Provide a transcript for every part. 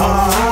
Oh.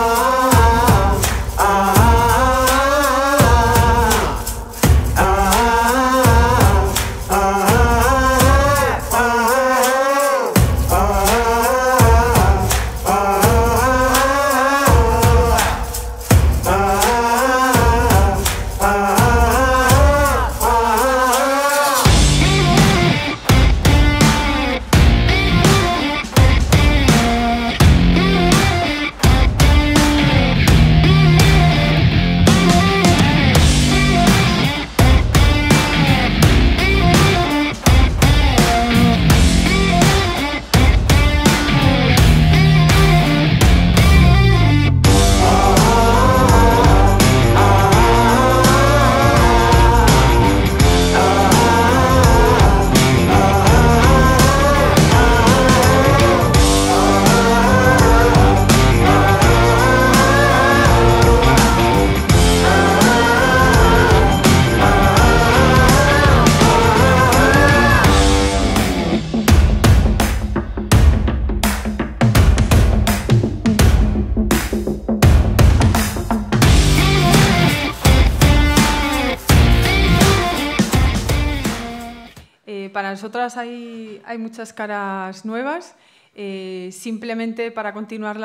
hay, muchas caras nuevas. Eh, simplemente para continuar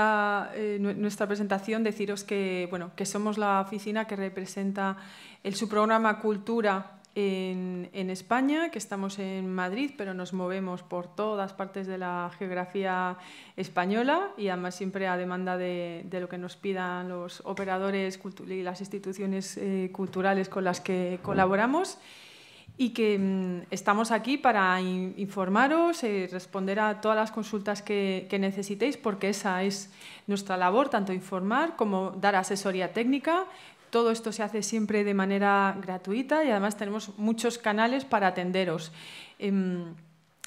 eh, nuestra presentación, deciros que, que somos la oficina que representa el subprograma Cultura en, España, que estamos en Madrid, pero nos movemos por todas partes de la geografía española y además siempre a demanda de, lo que nos pidan los operadores y las instituciones eh, culturales con las que colaboramos y que mm, estamos aquí para informaros, eh, responder a todas las consultas que, necesitéis, porque esa es nuestra labor, tanto informar como dar asesoría técnica. Todo esto se hace siempre de manera gratuita y además tenemos muchos canales para atenderos. Em,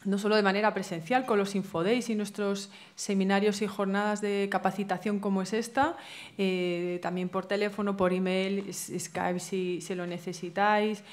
no solo de manera presencial con los infodays y nuestros seminarios y jornadas de capacitación como es esta, eh, también por teléfono, por email, Skype si, si lo necesitáis.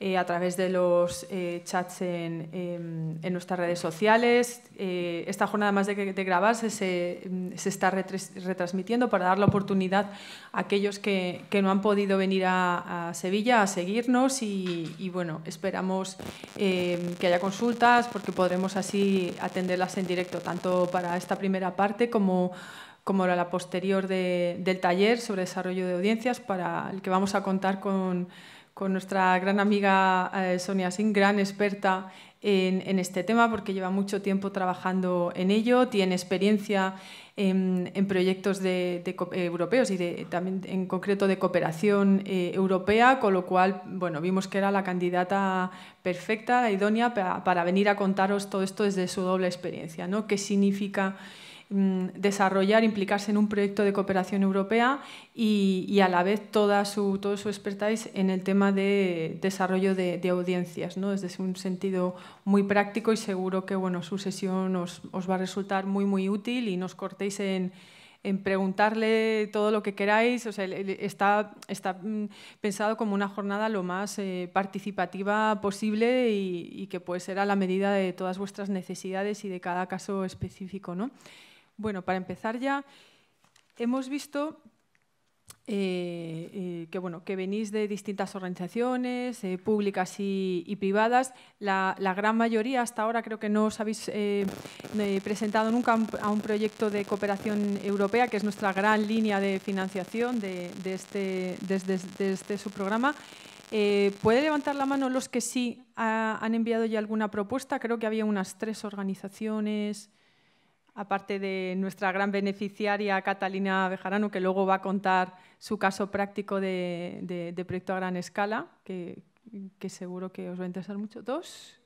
Eh, a través de los eh, chats em, en, nuestras redes sociales. Eh, esta jornada, más de, grabarse, se, se, mm, está retransmitiendo para dar la oportunidad a aquellos que, no han podido venir a, Sevilla a seguirnos y, bueno, esperamos em, que haya consultas porque podremos así atenderlas en directo, tanto para esta primera parte como como la posterior del taller sobre desarrollo de audiencias, para el que vamos a contar con con nuestra gran amiga eh, Sonia Sin, gran experta en, este tema porque lleva mucho tiempo trabajando en ello, tiene experiencia en, proyectos de, eh, europeos y también en concreto de cooperación eh, europea, con lo cual bueno, vimos que era la candidata perfecta, la idónea, para, para venir a contaros todo esto desde su doble experiencia, ¿no? ¿Qué significa? Mm, desarrollar, implicarse en un proyecto de cooperación europea y, a la vez toda su, todo su expertise en el tema de desarrollo de, audiencias, ¿no? desde un sentido muy práctico y seguro que bueno, su sesión os, os va a resultar muy, muy útil y nos cortéis en, en preguntarle todo lo que queráis. O sea, está, está mm, pensado como una jornada lo más eh, participativa posible y, y, que puede ser a la medida de todas vuestras necesidades y de cada caso específico. ¿no? Bueno, para empezar ya, hemos visto eh, eh, que, bueno, que venís de distintas organizaciones, eh, públicas y, privadas. La, gran mayoría hasta ahora creo que no os habéis presentado nunca a un proyecto de cooperación europea, que es nuestra gran línea de financiación de, este, desde su programa. subprograma. ¿Puede levantar la mano los que sí han enviado ya alguna propuesta? Creo que había unas tres organizaciones aparte de nuestra gran beneficiaria Catalina Bejarano, que luego va a contar su caso práctico de, proyecto a gran escala, que, seguro que os va a interesar mucho. ¿Dos?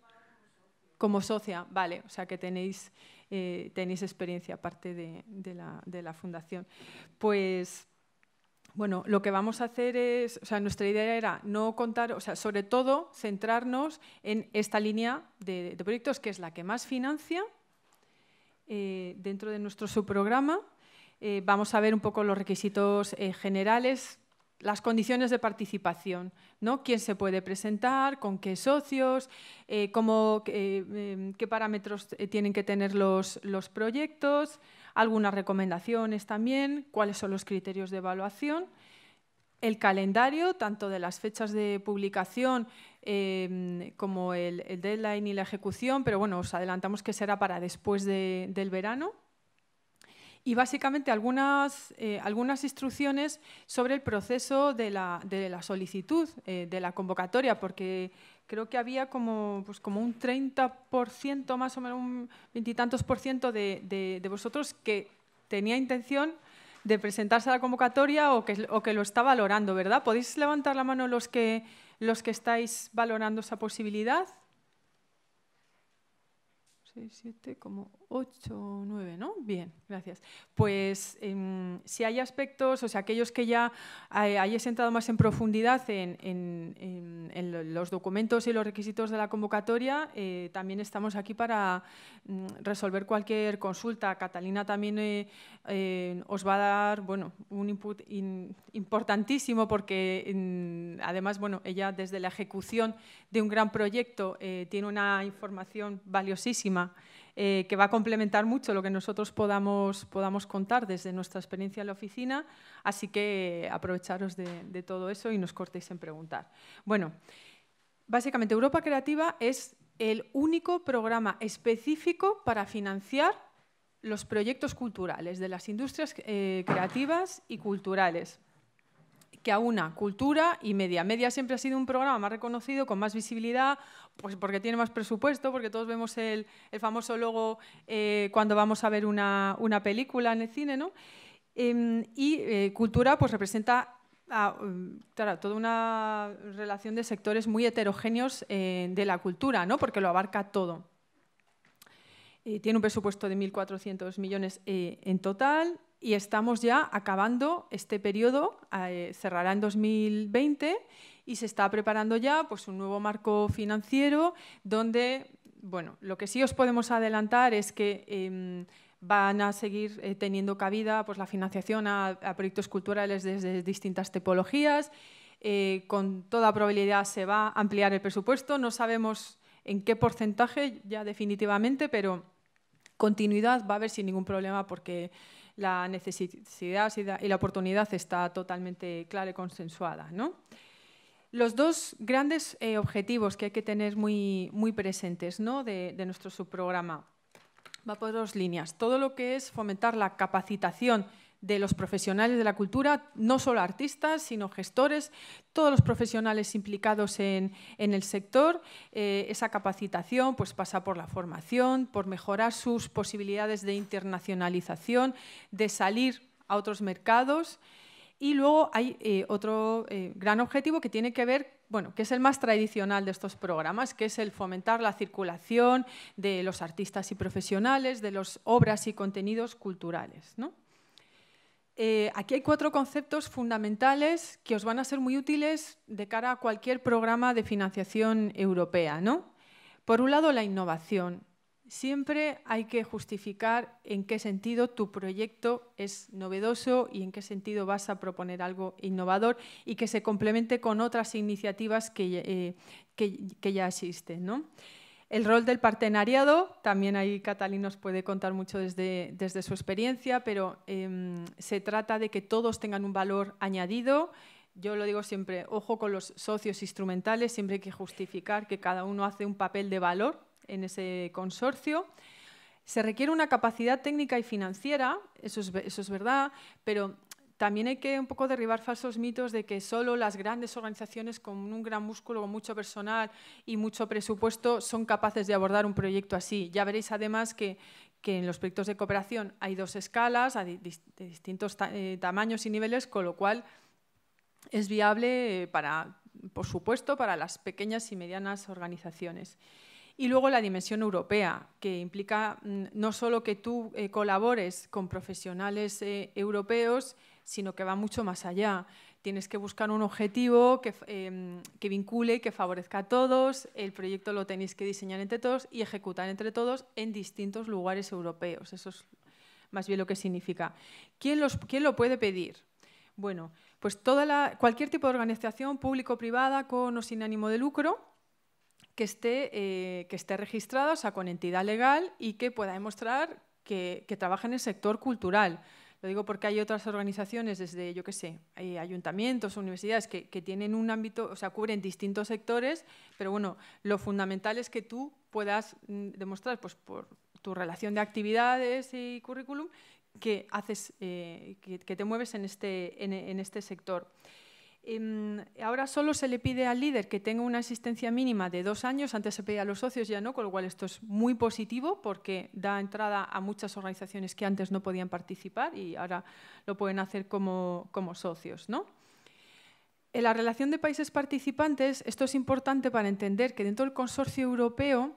Como socia, vale, o sea que tenéis, eh, tenéis experiencia aparte de, la, fundación. Pues bueno, lo que vamos a hacer es, o sea, nuestra idea era no contar, o sea, sobre todo centrarnos en esta línea de proyectos que es la que más financia eh, dentro de nuestro subprograma. Eh, vamos a ver un poco los requisitos eh, generales, las condiciones de participación, ¿no? quién se puede presentar, con qué socios, em, qué parámetros tienen que tener los, los, proyectos, algunas recomendaciones también, cuáles son los criterios de evaluación, el calendario, tanto de las fechas de publicación Em, como el, deadline y la ejecución, pero bueno, os adelantamos que será para después del verano. Y básicamente algunas, eh, algunas instrucciones sobre el proceso de la, de la solicitud, eh, de la convocatoria, porque creo que había como, pues como un 30% más o menos, un veintitantos por ciento de, de, de vosotros que tenía intención de presentarse a la convocatoria o que, o que lo está valorando, ¿verdad? ¿Podéis levantar la mano los que los que estáis valorando esa posibilidad. 6, 7, como 8, 9, ¿no? Bien, gracias. Pues em, si hay aspectos, o sea, aquellos que ya hay hayáis entrado más en profundidad en, los documentos y los requisitos de la convocatoria, eh, también estamos aquí para mm, resolver cualquier consulta. Catalina también eh, eh, os va a dar, bueno, un input importantísimo porque mm, además, bueno, ella desde la ejecución de un gran proyecto tiene una información valiosísima eh, que va a complementar mucho lo que nosotros podamos, contar desde nuestra experiencia en la oficina, así que aprovecharos de, todo eso y nos cortéis en preguntar. Bueno, básicamente Europa Creativa es el único programa específico para financiar los proyectos culturales de las industrias eh, creativas y culturales. Una, una cultura y media. Media siempre ha sido un programa más reconocido, con más visibilidad, pues porque tiene más presupuesto, porque todos vemos el, famoso logo eh, cuando vamos a ver una, película en el cine, ¿no? Em, y eh, cultura pues representa mm, toda una relación de sectores muy heterogéneos eh, de la cultura, ¿no? Porque lo abarca todo. tiene un presupuesto de 1.400 millones en total, y estamos ya acabando este periodo, eh, cerrará en 2020 y se está preparando ya pues, un nuevo marco financiero donde, bueno, lo que sí os podemos adelantar es que em, van a seguir eh, teniendo cabida pues, la financiación a, a proyectos culturales desde distintas tipologías. Eh, con toda probabilidad se va a ampliar el presupuesto, no sabemos en qué porcentaje ya definitivamente, pero continuidad va a haber sin ningún problema porque la necesidad y la oportunidad está totalmente clara y consensuada. ¿no? Los dos grandes eh, objetivos que hay que tener muy, presentes ¿no? de, de, nuestro subprograma va por dos líneas. Todo lo que es fomentar la capacitación de los profesionales de la cultura, no solo artistas, sino gestores, todos los profesionales implicados en, el sector. Eh, esa capacitación pues, pasa por la formación, por mejorar sus posibilidades de internacionalización, de salir a otros mercados. Y luego hay eh, otro eh, gran objetivo que tiene que ver, bueno, que es el más tradicional de estos programas, que es el fomentar la circulación de los artistas y profesionales, de las obras y contenidos culturales. ¿no? Eh, aquí hay cuatro conceptos fundamentales que os van a ser muy útiles de cara a cualquier programa de financiación europea. Por un lado, la innovación. Siempre hay que justificar en qué sentido tu proyecto es novedoso y en qué sentido vas a proponer algo innovador y que se complemente con otras iniciativas que, eh, que ya existen. ¿no? El rol del partenariado, también ahí Catalina nos puede contar mucho desde, desde su experiencia, pero em, se trata de que todos tengan un valor añadido. Yo lo digo siempre, ojo con los socios instrumentales, siempre hay que justificar que cada uno hace un papel de valor en ese consorcio. Se requiere una capacidad técnica y financiera, eso es, eso es verdad, pero también hay que un poco derribar falsos mitos de que solo las grandes organizaciones con un gran músculo, con mucho personal y mucho presupuesto son capaces de abordar un proyecto así. Ya veréis además que, en los proyectos de cooperación hay dos escalas de distintos eh, tamaños y niveles, con lo cual es viable, eh, para, por supuesto, para las pequeñas y medianas organizaciones. Y luego la dimensión europea, que implica mm, no solo que tú eh, colabores con profesionales europeos, sino que va mucho más allá. Tienes que buscar un objetivo que, eh, que vincule, que favorezca a todos, el proyecto lo tenéis que diseñar entre todos y ejecutar entre todos en distintos lugares europeos. Eso es más bien lo que significa. ¿Quién, lo puede pedir? Bueno, pues cualquier tipo de organización, público-privada, con o sin ánimo de lucro, eh, que esté, registrada, o sea, con entidad legal y que pueda demostrar que trabaja en el sector cultural. Lo digo porque hay otras organizaciones, desde, yo qué sé, hay eh, ayuntamientos, universidades, que, tienen un ámbito, o sea, cubren distintos sectores, pero bueno, lo fundamental es que tú puedas mm, demostrar, pues por tu relación de actividades y currículum, que haces, eh, que, te mueves en este, en este sector. Em, ahora solo se le pide al líder que tenga una asistencia mínima de dos años, antes se pedía a los socios, ya no, con lo cual esto es muy positivo porque da entrada a muchas organizaciones que antes no podían participar y ahora lo pueden hacer como, socios. En la relación de países participantes, esto es importante para entender que dentro del consorcio europeo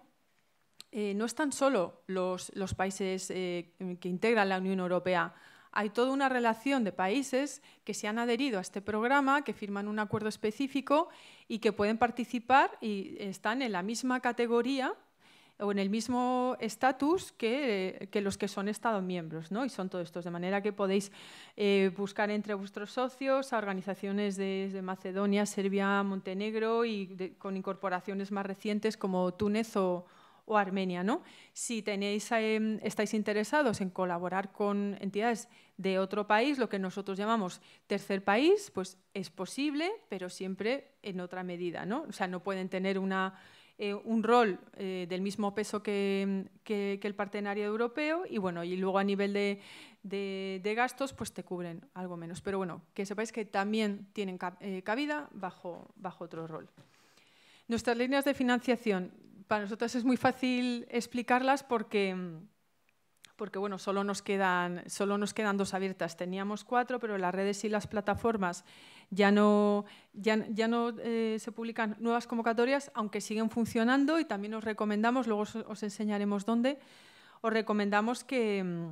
eh, no están solo los, países eh, que integran la Unión Europea, hay toda una relación de países que se han adherido a este programa, que firman un acuerdo específico y que pueden participar y están en la misma categoría o en el mismo estatus que, los que son Estados miembros, ¿no? Y son todos estos. De manera que podéis eh, buscar entre vuestros socios a organizaciones de, Macedonia, Serbia, Montenegro y con incorporaciones más recientes como Túnez o, o Armenia. ¿no? Si tenéis, eh, estáis interesados en colaborar con entidades de otro país, lo que nosotros llamamos tercer país, pues es posible, pero siempre en otra medida. ¿no? O sea, no pueden tener una, eh, un rol eh, del mismo peso que, el partenario europeo y bueno, y luego a nivel de, gastos, pues te cubren algo menos. Pero bueno, que sepáis que también tienen cabida bajo, bajo otro rol. Nuestras líneas de financiación para nosotros es muy fácil explicarlas porque, porque bueno, solo, nos quedan, solo nos quedan dos abiertas. Teníamos cuatro, pero las redes y las plataformas ya no, ya, no eh, se publican nuevas convocatorias, aunque siguen funcionando y también os recomendamos, luego os enseñaremos dónde, os recomendamos que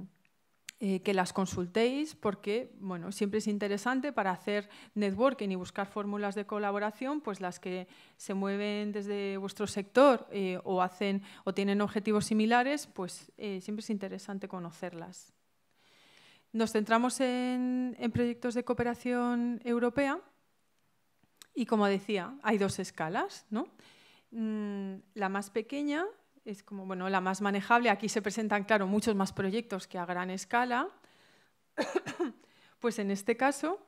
eh, que las consultéis porque bueno, siempre es interesante para hacer networking y buscar fórmulas de colaboración, pues las que se mueven desde vuestro sector eh, o hacen o tienen objetivos similares, pues eh, siempre es interesante conocerlas. Nos centramos en, proyectos de cooperación europea y como decía, hay dos escalas, mm, la más pequeña es como bueno, la más manejable. Aquí se presentan, claro, muchos más proyectos que a gran escala. pues en este caso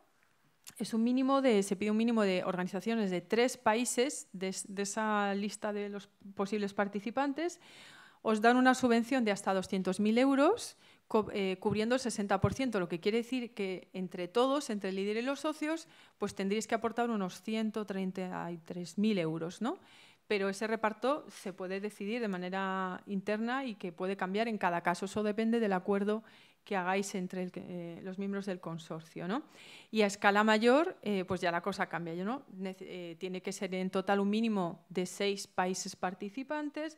es un mínimo se pide un mínimo de organizaciones de tres países de, esa lista de los posibles participantes. Os dan una subvención de hasta 200.000 euros, eh, cubriendo el 60%, lo que quiere decir que entre todos, entre el líder y los socios, pues tendréis que aportar unos 133.000 euros, ¿no? pero ese reparto se puede decidir de manera interna y que puede cambiar en cada caso. Eso depende del acuerdo que hagáis entre eh, los miembros del consorcio. Y a escala mayor, eh, pues ya la cosa cambia. ¿no? Eh, tiene que ser en total un mínimo de seis países participantes.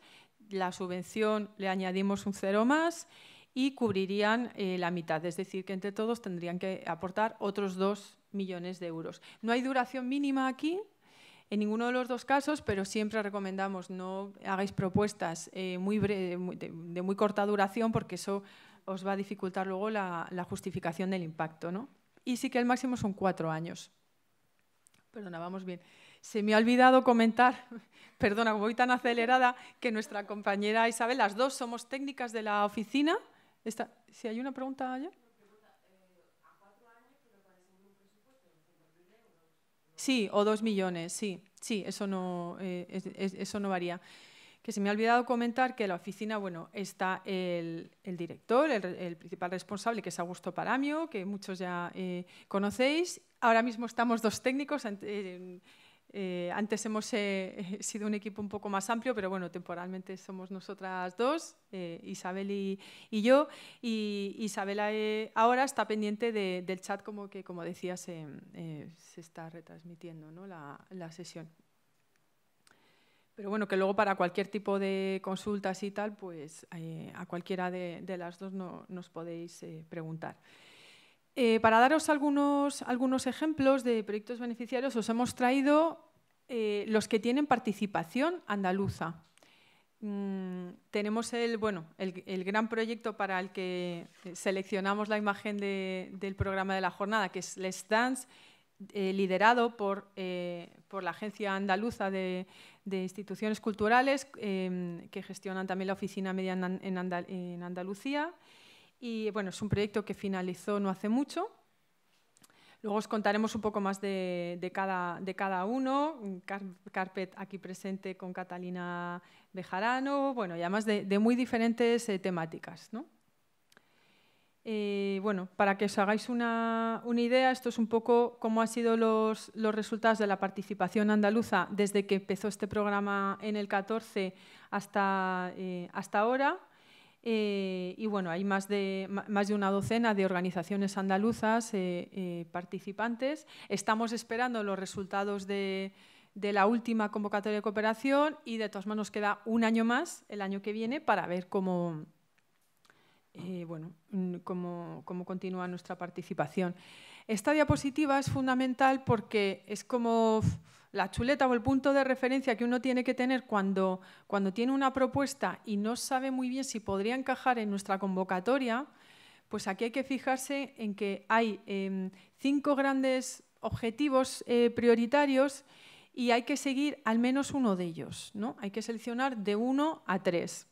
La subvención le añadimos un cero más y cubrirían la mitad. Es decir, que entre todos tendrían que aportar otros dos millones de euros. No hay duración mínima aquí, en ninguno de los dos casos, pero siempre recomendamos no hagáis propuestas eh, eh, de, muy corta duración porque eso os va a dificultar luego la, justificación del impacto. ¿no? Y sí que el máximo son cuatro años. Perdona, vamos bien. Se me ha olvidado comentar, perdona, voy tan acelerada, que nuestra compañera Isabel, las dos somos técnicas de la oficina. si hay una pregunta allá. Sí, o dos millones, sí. Sí, eso no, eh, eso no varía. Que se me ha olvidado comentar que en la oficina, bueno, está el, director, el, principal responsable, que es Augusto Paramio, que muchos ya eh, conocéis. Ahora mismo estamos dos técnicos. Eh, antes hemos eh, sido un equipo un poco más amplio, pero bueno, temporalmente somos nosotras dos, eh, Isabel y, yo. Y Isabel ahora está pendiente del chat, como que, como decía, se, está retransmitiendo la, sesión. Pero bueno, que luego para cualquier tipo de consultas y tal, pues a cualquiera de, las dos nos podéis preguntar. Eh, para daros algunos, ejemplos de proyectos beneficiarios, os hemos traído eh, los que tienen participación andaluza. Mm, tenemos el, gran proyecto para el que eh, seleccionamos la imagen del programa de la jornada, que es Les Dance, liderado por, la Agencia Andaluza de, Instituciones Culturales, em, que gestionan también la Oficina Media en Andalucía. Y bueno, es un proyecto que finalizó no hace mucho. Luego os contaremos un poco más de, cada, uno. Carpet aquí presente con Catalina Bejarano, bueno, y además de, muy diferentes eh, temáticas. ¿no? Eh, bueno, para que os hagáis una, idea, esto es un poco cómo han sido los, resultados de la participación andaluza desde que empezó este programa en el 14 eh, hasta ahora. Eh, y bueno, hay más de, más de una docena de organizaciones andaluzas eh, eh, participantes. Estamos esperando los resultados de, la última convocatoria de cooperación y de todas maneras queda un año más, el año que viene, para ver cómo, bueno, mm, cómo continúa nuestra participación. Esta diapositiva es fundamental porque es como la chuleta o el punto de referencia que uno tiene que tener cuando, cuando tiene una propuesta y no sabe muy bien si podría encajar en nuestra convocatoria, pues aquí hay que fijarse en que hay em, cinco grandes objetivos eh, prioritarios y hay que seguir al menos uno de ellos, ¿no? Hay que seleccionar de uno a tres.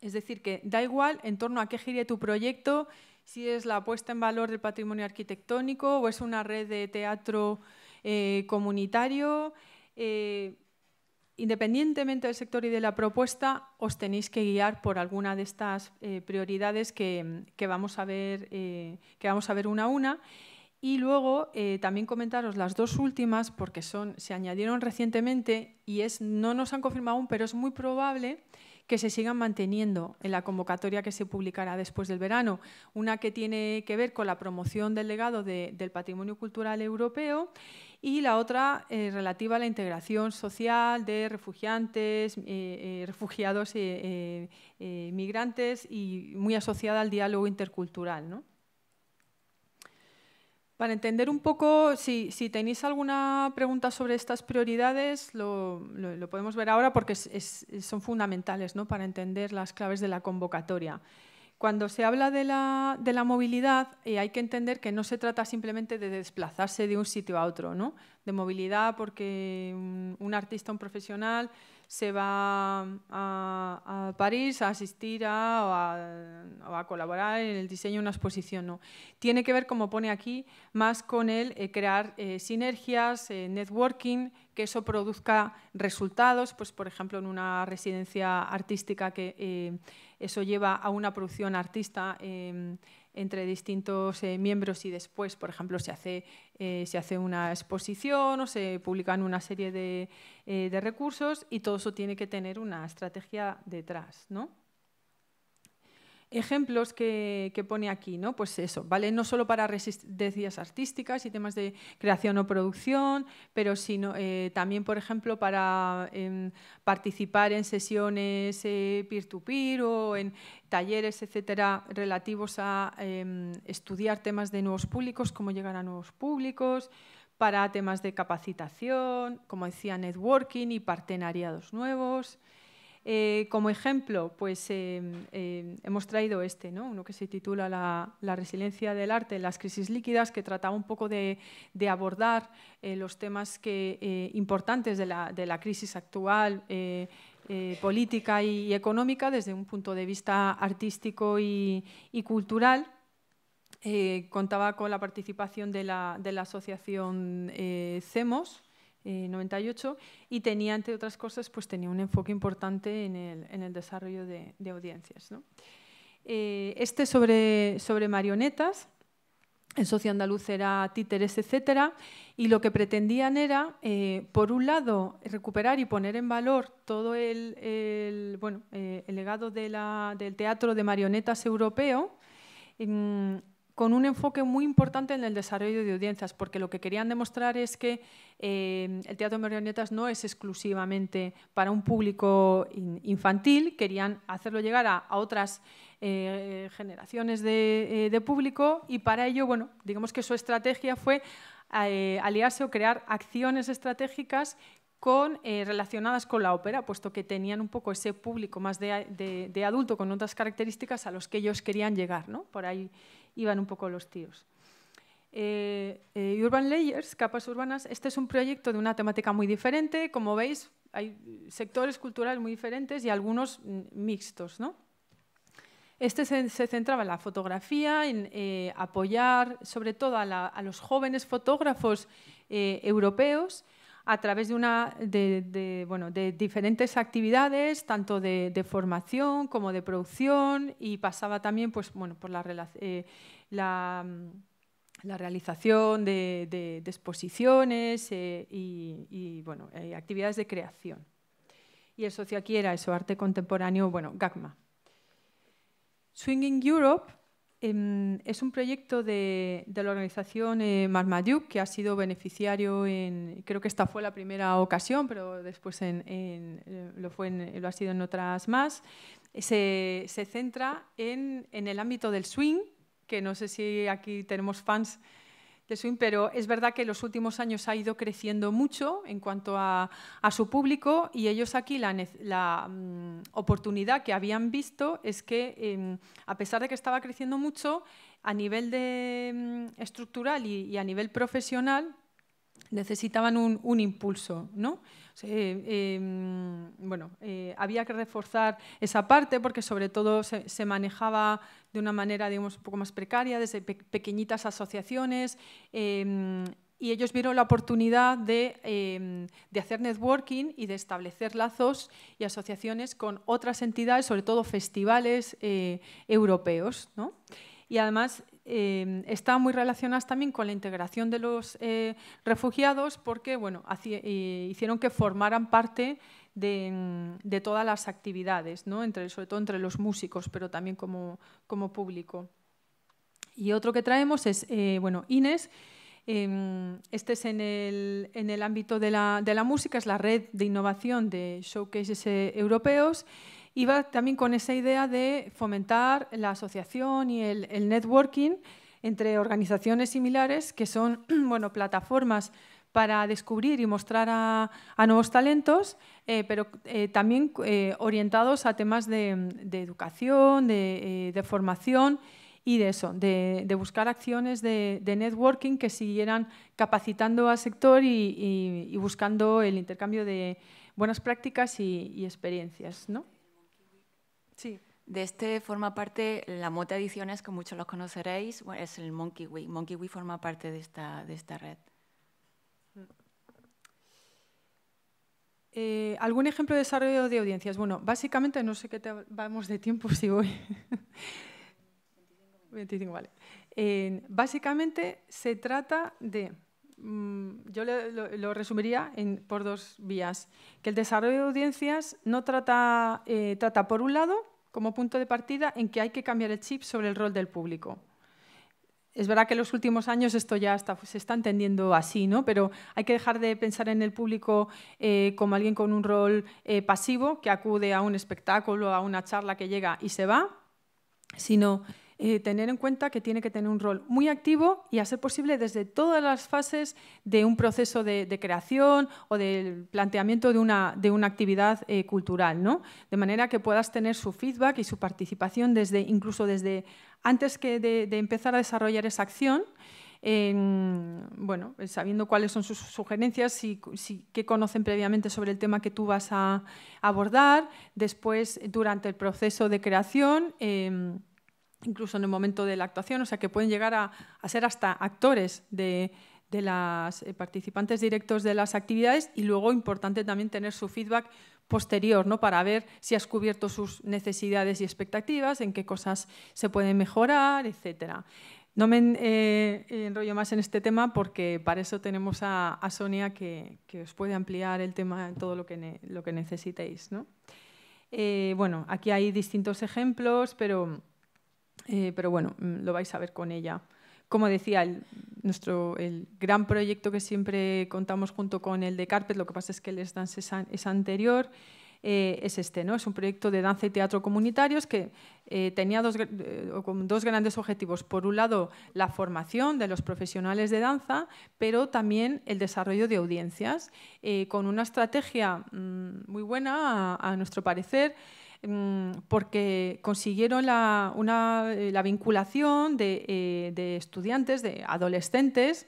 Es decir, que da igual en torno a qué gire tu proyecto, si es la puesta en valor del patrimonio arquitectónico o es una red de teatro eh, comunitario, eh, independientemente del sector y de la propuesta, os tenéis que guiar por alguna de estas eh, prioridades mm, que, vamos a ver, que vamos a ver una a una. Y luego también comentaros las dos últimas porque son, se añadieron recientemente y es, no nos han confirmado aún, pero es muy probable que se sigan manteniendo en la convocatoria que se publicará después del verano. Una que tiene que ver con la promoción del legado del patrimonio cultural europeo y la otra eh, relativa a la integración social de refugiantes, eh, eh, refugiados, migrantes y muy asociada al diálogo intercultural. ¿no? Para entender un poco, si, tenéis alguna pregunta sobre estas prioridades, lo, podemos ver ahora porque son fundamentales ¿no? para entender las claves de la convocatoria. Cuando se habla de la, movilidad, eh, hay que entender que no se trata simplemente de desplazarse de un sitio a otro, ¿no? de movilidad porque un artista, un profesional, se va a, París a asistir a o, a colaborar en el diseño de una exposición. No. Tiene que ver, como pone aquí, más con el eh, crear eh, sinergias, eh, networking, que eso produzca resultados, pues por ejemplo en una residencia artística que eso lleva a una producción artista em, entre distintos eh, miembros y después, por ejemplo, se hace, eh, se hace una exposición o se publican una serie de, eh, de recursos y todo eso tiene que tener una estrategia detrás, ¿no? ejemplos que, pone aquí, ¿no? Pues eso, ¿vale? No solo para residencias artísticas y temas de creación o producción, pero sino eh, también, por ejemplo, para em, participar en sesiones eh, peer-to-peer -peer o en talleres, etcétera, relativos a em, estudiar temas de nuevos públicos, cómo llegar a nuevos públicos, para temas de capacitación, como decía, networking y partenariados nuevos. Eh, como ejemplo, pues em, em, hemos traído este, uno que se titula la, resiliencia del arte en las crisis líquidas, que trataba un poco de, abordar eh, los temas eh, importantes de la, crisis actual, política y, económica, desde un punto de vista artístico y, cultural. contaba con la participación de la asociación CEMOS, 98 eh, y tenía, entre otras cosas, pues tenía un enfoque importante en el, desarrollo de, audiencias. Eh, este sobre, sobre marionetas, el socio andaluz era títeres, etcétera, y lo que pretendían era, eh, por un lado, recuperar y poner en valor todo el, bueno, el legado del teatro de marionetas europeo, mm, con un enfoque muy importante en el desarrollo de audiencias, porque lo que querían demostrar es que eh, el teatro de marionetas no es exclusivamente para un público infantil, querían hacerlo llegar a, otras eh, generaciones eh, de, público y para ello, bueno, digamos que su estrategia fue aliarse o crear acciones estratégicas con, relacionadas con la ópera, puesto que tenían un poco ese público más de, de, adulto con otras características a los que ellos querían llegar. ¿no? Por ahí iban un poco los tíos. Eh, eh, Urban Layers, capas urbanas, este es un proyecto de una temática muy diferente, como veis hay sectores culturales muy diferentes y algunos mm, mixtos. Este se, centraba en la fotografía, en eh, apoyar sobre todo a los jóvenes fotógrafos europeos, a través de, una, de, diferentes actividades, tanto de, formación como de producción, y pasaba también pues, bueno, por la, eh, mm, la, realización de, exposiciones eh, y, bueno, eh, actividades de creación. Y el socio aquí era eso, arte contemporáneo, bueno, GACMA. Swinging Europe Em, es un proyecto de, la organización eh, Marmaduke, que ha sido beneficiario en, creo que esta fue la primera ocasión, pero después eh, lo, ha sido en otras más. Se, se centra en, el ámbito del swing, que no sé si aquí tenemos fans pero es verdad que los últimos años ha ido creciendo mucho en cuanto a, su público y ellos aquí la, mm, oportunidad que habían visto es que, em, a pesar de que estaba creciendo mucho, a nivel de, mm, estructural y a nivel profesional, necesitaban un, impulso, ¿no? Eh, em, bueno, eh, había que reforzar esa parte porque sobre todo se, manejaba de una manera, digamos, un poco más precaria, desde pequeñitas asociaciones em, y ellos vieron la oportunidad em, de, hacer networking y de establecer lazos y asociaciones con otras entidades, sobre todo festivales eh, europeos. Y además Em, están muy relacionadas también con la integración de los eh, refugiados porque eh, hicieron que formaran parte de, mm, todas las actividades, sobre todo entre los músicos, pero también como, público. Y otro que traemos es eh, bueno, Inés. Em, este es en el, ámbito de la, de la música, es la red de innovación de showcases europeos iba también con esa idea de fomentar la asociación y el, networking entre organizaciones similares que son bueno, plataformas para descubrir y mostrar a, nuevos talentos, eh, pero eh, también eh, orientados a temas de, educación, de, formación y de eso, de, buscar acciones de, networking que siguieran capacitando al sector y, buscando el intercambio de buenas prácticas y, y experiencias. ¿no? Sí. De este forma parte la Mota Ediciones, que muchos los conoceréis, es el Monkey Wii. Monkey Wii forma parte de esta, de esta red. Eh, ¿Algún ejemplo de desarrollo de audiencias? Bueno, básicamente, no sé qué te vamos de tiempo si voy. 25, vale. básicamente se trata de, mm, yo lo, resumiría por dos vías, que el desarrollo de audiencias no trata, eh, trata por un lado como punto de partida en que hay que cambiar el chip sobre el rol del público. Es verdad que en los últimos años esto ya se está entendiendo así, ¿no? pero hay que dejar de pensar en el público eh, como alguien con un rol eh, pasivo que acude a un espectáculo, a una charla que llega y se va, sino eh, tener en cuenta que tiene que tener un rol muy activo y a ser posible desde todas las fases de un proceso de, creación o del planteamiento de una, de una actividad eh, cultural, ¿no? De manera que puedas tener su feedback y su participación desde, incluso desde antes que de, empezar a desarrollar esa acción. bueno, sabiendo cuáles son sus sugerencias, si, qué conocen previamente sobre el tema que tú vas a abordar, después durante el proceso de creación. Em, incluso en el momento de la actuación, o sea que pueden llegar a, ser hasta actores de, los las eh, participantes directos de las actividades y luego importante también tener su feedback posterior, ¿no? Para ver si has cubierto sus necesidades y expectativas, en qué cosas se pueden mejorar, etcétera. No me eh, enrollo más en este tema porque para eso tenemos a, Sonia que, os puede ampliar el tema en todo lo que, lo que necesitéis, ¿no? Eh, bueno, aquí hay distintos ejemplos, pero eh, pero bueno, mm, lo vais a ver con ella. Como decía, el, gran proyecto que siempre contamos junto con el de Carpet, lo que pasa es que el Dance es, anterior, eh, es este, ¿no? Es un proyecto de danza y teatro comunitarios que eh, tenía dos, dos grandes objetivos. Por un lado, la formación de los profesionales de danza, pero también el desarrollo de audiencias, con una estrategia mm, muy buena, a nuestro parecer, Mm, porque consiguieron la, eh, vinculación eh, de, estudiantes, de adolescentes,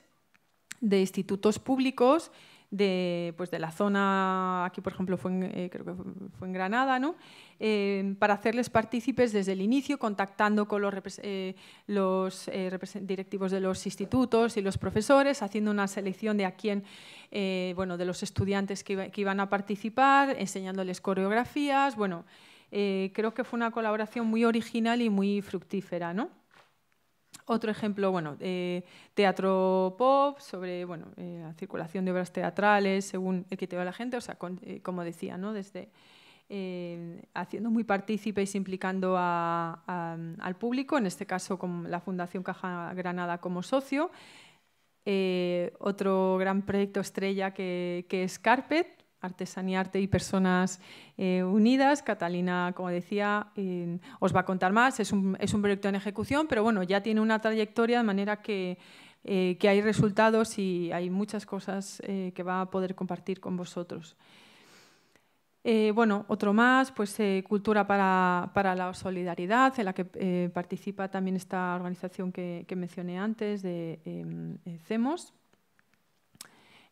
de institutos públicos, de, pues de la zona, aquí por ejemplo fue en, eh, creo que fue en Granada, ¿no? para hacerles partícipes desde el inicio, contactando con los, directivos de los institutos y los profesores, haciendo una selección de quién, bueno, de los estudiantes que, que iban a participar, enseñándoles coreografías, bueno, eh, creo que fue una colaboración muy original y muy fructífera, Otro ejemplo, bueno, eh, teatro pop, sobre eh, la circulación de obras teatrales según el criterio de la gente, o sea, como decía, desde haciendo muy partícipes, implicando al público, en este caso con la Fundación Caja Granada como socio. otro gran proyecto estrella que es Carpet, Artesanía, Arte y Personas eh, Unidas. Catalina, como decía, eh, os va a contar más. Es un, proyecto en ejecución, pero bueno, ya tiene una trayectoria de manera que, eh, hay resultados y hay muchas cosas que va a poder compartir con vosotros. bueno, otro más, pues Cultura para, la Solidaridad, en la que participa también esta organización que, que mencioné antes de em, CEMOS.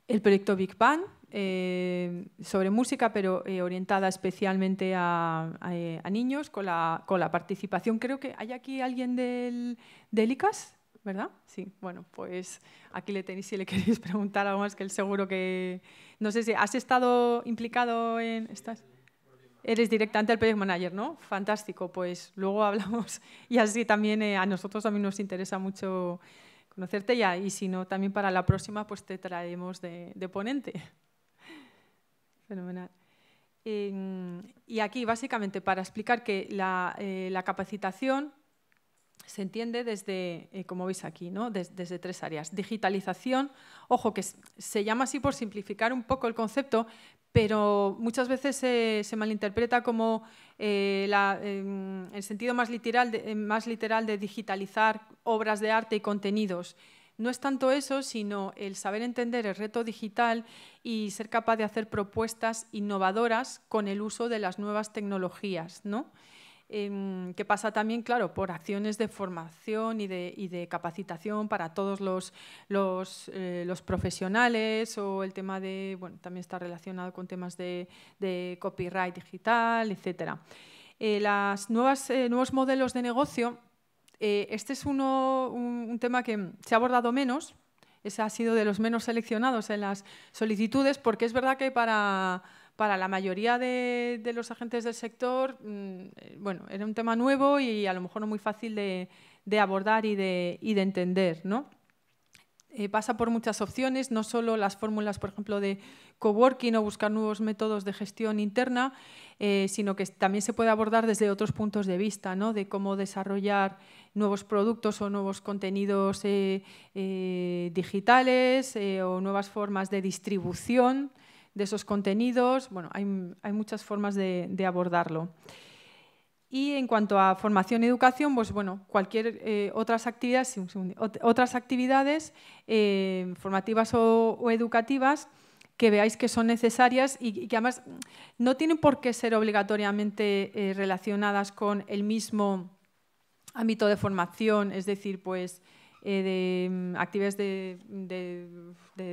El proyecto Big Bang, eh, sobre música, pero eh, orientada especialmente eh, a, niños, con la, con la, participación. Creo que hay aquí alguien del, ICAS, ¿verdad? Sí, bueno, pues aquí le tenéis si le queréis preguntar algo más que el seguro que... No sé si has estado implicado en... ¿Estás? Eres directamente el project manager, ¿no? Fantástico, pues luego hablamos y así también a nosotros también nos interesa mucho conocerte ya y si no, también para la próxima pues te traemos de ponente. Fenomenal. y aquí, básicamente, para explicar que la, eh, capacitación se entiende desde, eh, como veis aquí, ¿no? desde tres áreas. Digitalización, ojo, que se llama así por simplificar un poco el concepto, pero muchas veces se, malinterpreta como eh, em, el sentido más literal, más literal de digitalizar obras de arte y contenidos. No es tanto eso, sino el saber entender el reto digital y ser capaz de hacer propuestas innovadoras con el uso de las nuevas tecnologías, ¿no? Em, que pasa también, claro, por acciones de formación y de, capacitación para todos eh, los, profesionales o el tema de, bueno, también está relacionado con temas de, copyright digital, etcétera. Los eh, las eh, nuevos modelos de negocio eh, este es un, tema que se ha abordado menos, ese ha sido de los menos seleccionados en las solicitudes, porque es verdad que para, la mayoría de, los agentes del sector, mm, eh, bueno, era un tema nuevo y a lo mejor no muy fácil de, abordar y de, entender, eh, pasa por muchas opciones, no solo las fórmulas, por ejemplo, de coworking o buscar nuevos métodos de gestión interna, sino que también se puede abordar desde otros puntos de vista, de cómo desarrollar nuevos productos o nuevos contenidos eh, eh, digitales eh, o nuevas formas de distribución de esos contenidos. Bueno, hay, muchas formas de, abordarlo. Y en cuanto a formación y educación, pues bueno, cualquier otras actividades, otras actividades formativas o, educativas que veáis que son necesarias y, que además no tienen por qué ser obligatoriamente relacionadas con el mismo ámbito de formación, es decir, pues eh, de mm, actividades de,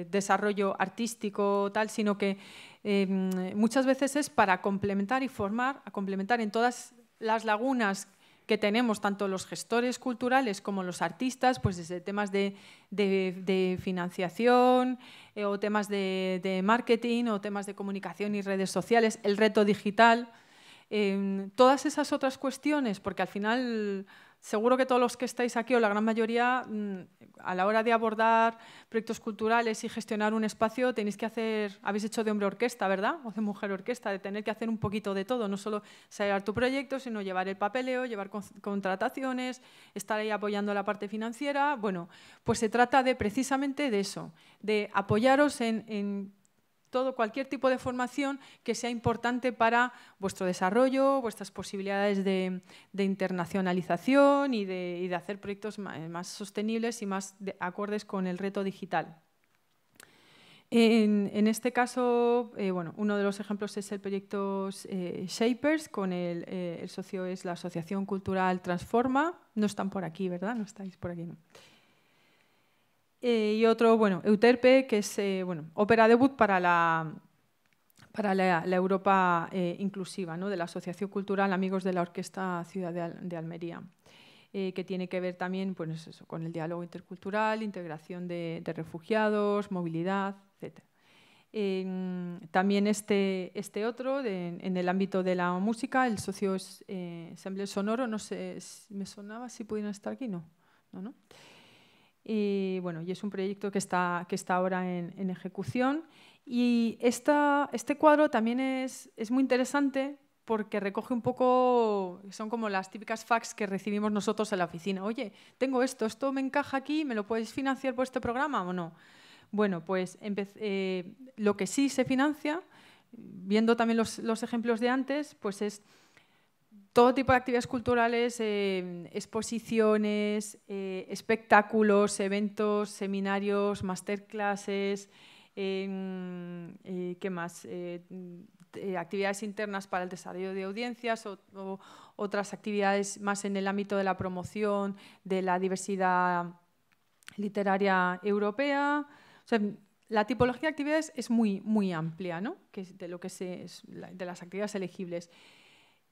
desarrollo artístico, tal, sino que eh, mm, muchas veces es para complementar y formar, a complementar en todas las lagunas que tenemos tanto los gestores culturales como los artistas, pues desde temas de, financiación eh, o temas de, marketing o temas de comunicación y redes sociales, el reto digital, todas esas otras cuestiones, porque al final Seguro que todos los que estáis aquí, o la gran mayoría, mm, a la hora de abordar proyectos culturales y gestionar un espacio, tenéis que hacer, habéis hecho de hombre orquesta, ¿verdad? O de mujer orquesta, de tener que hacer un poquito de todo, no solo sacar tu proyecto, sino llevar el papeleo, llevar contrataciones, estar ahí apoyando la parte financiera. Bueno, pues se trata de precisamente de eso, de apoyaros en todo, cualquier tipo de formación que sea importante para vuestro desarrollo, vuestras posibilidades de, internacionalización y de, hacer proyectos eh, más, sostenibles y más acordes con el reto digital. En, este caso, eh, bueno, uno de los ejemplos es el proyecto eh, Shapers, con el, el, socio es la Asociación Cultural Transforma. No están por aquí, ¿verdad? No estáis por aquí. No. Eh, y otro, bueno, Euterpe, que es eh, bueno, ópera debut para la, para la, la Europa eh, inclusiva, ¿no? de la Asociación Cultural Amigos de la Orquesta Ciudad de, Almería, que tiene que ver también pues, con el diálogo intercultural, integración de, refugiados, movilidad, etc. también este, este otro, en el ámbito de la música, el socio es Sonoro, no sé, ¿me sonaba si pudieran estar aquí? No, no, no. Y, bueno, y es un proyecto que está, que está ahora en, ejecución. Y este cuadro también es, muy interesante porque recoge un poco, son como las típicas fax que recibimos nosotros en la oficina. Oye, tengo esto, esto me encaja aquí, ¿me lo puedes financiar por este programa o no? Bueno, pues eh, lo que sí se financia, viendo también los, los ejemplos de antes, pues es todo tipo de actividades culturales, eh, exposiciones, eh, espectáculos, eventos, seminarios, masterclasses, em, eh, ¿qué más? actividades internas para el desarrollo de audiencias o, otras actividades más en el ámbito de la promoción de la diversidad literaria europea. la tipología de actividades es muy, muy amplia, de, lo que de las actividades elegibles.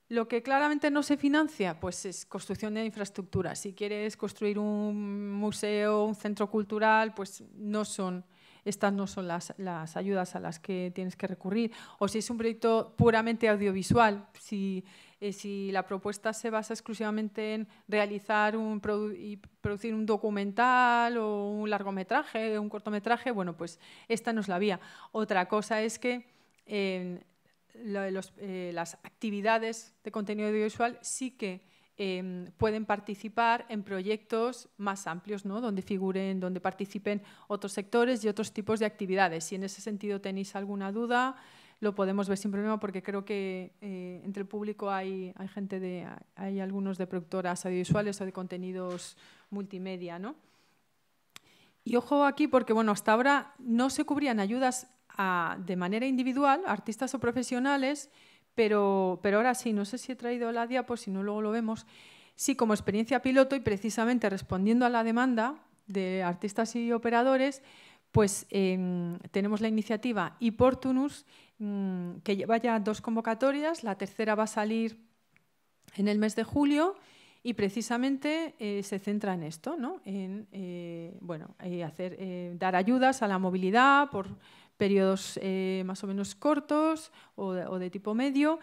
Lo que claramente no se financia, pues es construcción de infraestructura. Si quieres construir un museo, un centro cultural, pues no son, estas no son las, ayudas a las que tienes que recurrir. O si es un proyecto puramente audiovisual, si, eh, si la propuesta se basa exclusivamente en realizar un y producir un documental o un largometraje, un cortometraje, bueno, pues esta no es la vía. Otra cosa es que... Eh, eh, las actividades de contenido audiovisual sí que em, pueden participar en proyectos más amplios, ¿no? donde figuren, donde participen otros sectores y otros tipos de actividades. Si en ese sentido tenéis alguna duda, lo podemos ver sin problema porque creo que eh, entre el público hay, hay, gente de, hay algunos de productoras audiovisuales o de contenidos multimedia, ¿no? Y ojo aquí porque bueno, hasta ahora no se cubrían ayudas de manera individual, artistas o profesionales, pero, ahora sí, no sé si he traído la diapos si no luego lo vemos, sí como experiencia piloto y precisamente respondiendo a la demanda de artistas y operadores, pues em, tenemos la iniciativa Iportunus, mm, que lleva ya dos convocatorias, la tercera va a salir en el mes de julio y precisamente eh, se centra en esto, ¿no? en eh, bueno, eh, hacer, dar ayudas a la movilidad por periodos eh, más o menos cortos o de, tipo medio,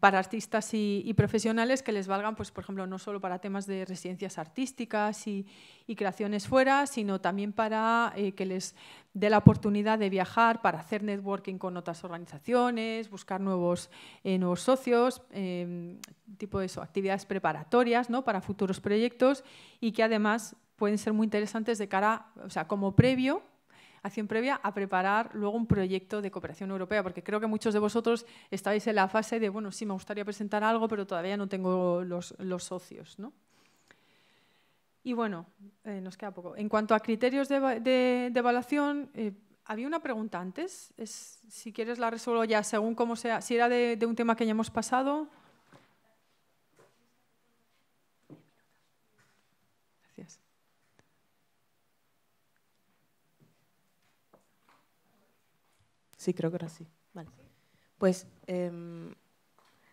para artistas y, profesionales que les valgan, pues, por ejemplo, no solo para temas de residencias artísticas y, creaciones fuera, sino también para eh, que les dé la oportunidad de viajar, para hacer networking con otras organizaciones, buscar nuevos, eh, nuevos socios, tipo eso, actividades preparatorias ¿no? para futuros proyectos y que además pueden ser muy interesantes de cara, o sea, como previo acción previa a preparar luego un proyecto de cooperación europea, porque creo que muchos de vosotros estáis en la fase de, bueno, sí, me gustaría presentar algo, pero todavía no tengo los, socios. ¿no? Y bueno, eh, nos queda poco. En cuanto a criterios de, evaluación, eh, había una pregunta antes, si quieres la resuelvo ya, según cómo sea, si era de un tema que ya hemos pasado. Sí, creo que ahora sí. Vale. Pues em,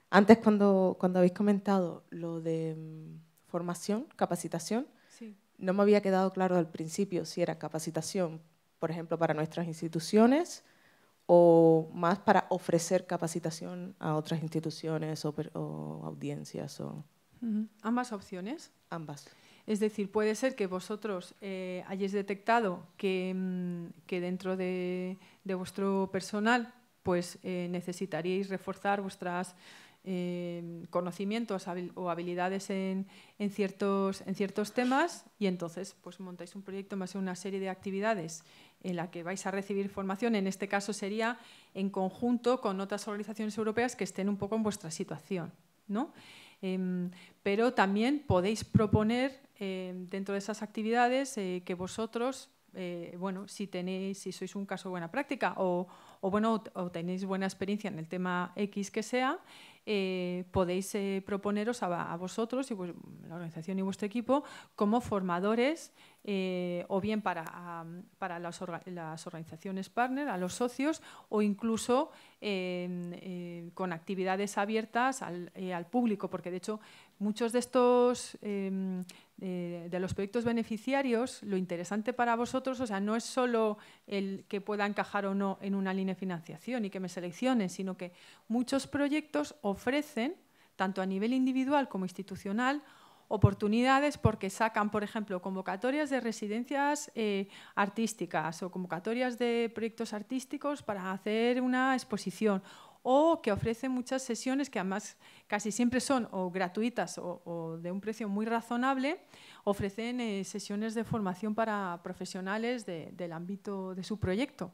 antes cuando, cuando habéis comentado lo de em, formación, capacitación, no me había quedado claro al principio si era capacitación, por ejemplo, para nuestras instituciones o más para ofrecer capacitación a otras instituciones o, audiencias. O... Ambas opciones. Ambas. Es decir, puede ser que vosotros eh, hayáis detectado que, mm, dentro de, vuestro personal pues eh, necesitaríais reforzar vuestras em, conocimientos o habilidades en, ciertos, temas y entonces pues montáis un proyecto más una serie de actividades en la que vais a recibir formación. En este caso sería en conjunto con otras organizaciones europeas que estén un poco en vuestra situación. ¿no? Em, pero también podéis proponer em, dentro de esas actividades eh, que vosotros, eh, bueno, si tenéis, si sois un caso de buena práctica o bueno, o tenéis buena experiencia en el tema X que sea, eh, podéis eh, proponeros a, vosotros y la organización y vuestro equipo como formadores eh, o bien para, las, organizaciones partner, a los socios o incluso em, con actividades abiertas al, público, porque de hecho muchos de estos em, eh, de los proyectos beneficiarios, lo interesante para vosotros, o sea, no es solo el que pueda encajar o no en una línea de financiación y que me seleccione, sino que muchos proyectos ofrecen, tanto a nivel individual como institucional, oportunidades porque sacan, por ejemplo, convocatorias de residencias eh, artísticas o convocatorias de proyectos artísticos para hacer una exposición o que ofrece muchas sesiones que además casi siempre son o gratuitas o, de un precio muy razonable, ofrecen eh, sesiones de formación para profesionales del ámbito de su proyecto.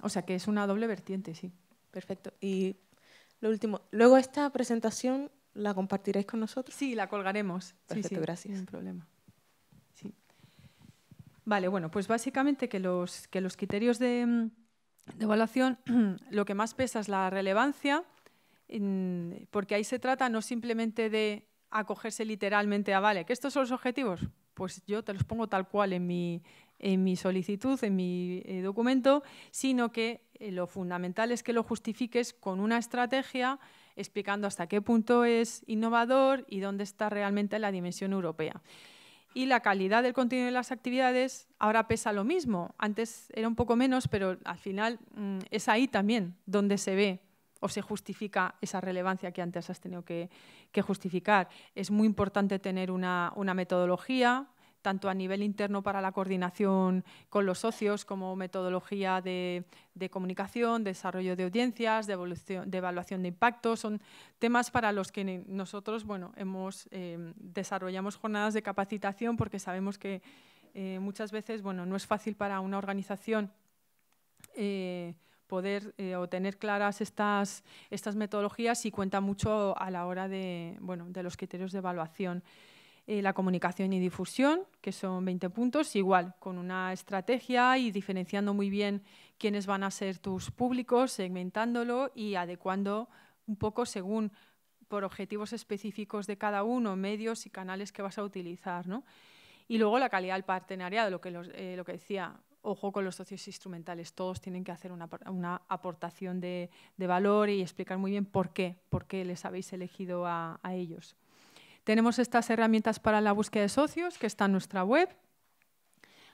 O sea que es una doble vertiente, sí. Perfecto. Y lo último, luego esta presentación la compartiréis con nosotros. Sí, la colgaremos. Perfecto, sí, gracias. Sin problema. Vale, bueno, pues básicamente que los, que los criterios de mm, de evaluación lo que más pesa es la relevancia, porque ahí se trata no simplemente de acogerse literalmente a, vale, que estos son los objetivos, pues yo te los pongo tal cual en mi, solicitud, en mi eh, documento, sino que eh, lo fundamental es que lo justifiques con una estrategia explicando hasta qué punto es innovador y dónde está realmente la dimensión europea y la calidad del contenido de las actividades ahora pesa lo mismo. Antes era un poco menos, pero al final mm, es ahí también donde se ve o se justifica esa relevancia que antes has tenido que, justificar. Es muy importante tener una metodología, tanto a nivel interno para la coordinación con los socios como metodología de, comunicación, desarrollo de audiencias, de, evaluación de impacto. Son temas para los que nosotros hemos, eh, desarrollamos jornadas de capacitación porque sabemos que eh, muchas veces no es fácil para una organización eh, poder o tener claras estas, metodologías y cuenta mucho a la hora de los criterios de evaluación. Eh, la comunicación y difusión, que son 20 puntos, igual, con una estrategia y diferenciando muy bien quiénes van a ser tus públicos, segmentándolo y adecuando un poco según por objetivos específicos de cada uno, medios y canales que vas a utilizar. ¿no? Y luego la calidad del partenariado, lo que, eh, lo que decía, ojo con los socios instrumentales, todos tienen que hacer una, aportación de, valor y explicar muy bien por qué, por qué les habéis elegido a ellos. Tenemos estas herramientas para la búsqueda de socios, que está en nuestra web.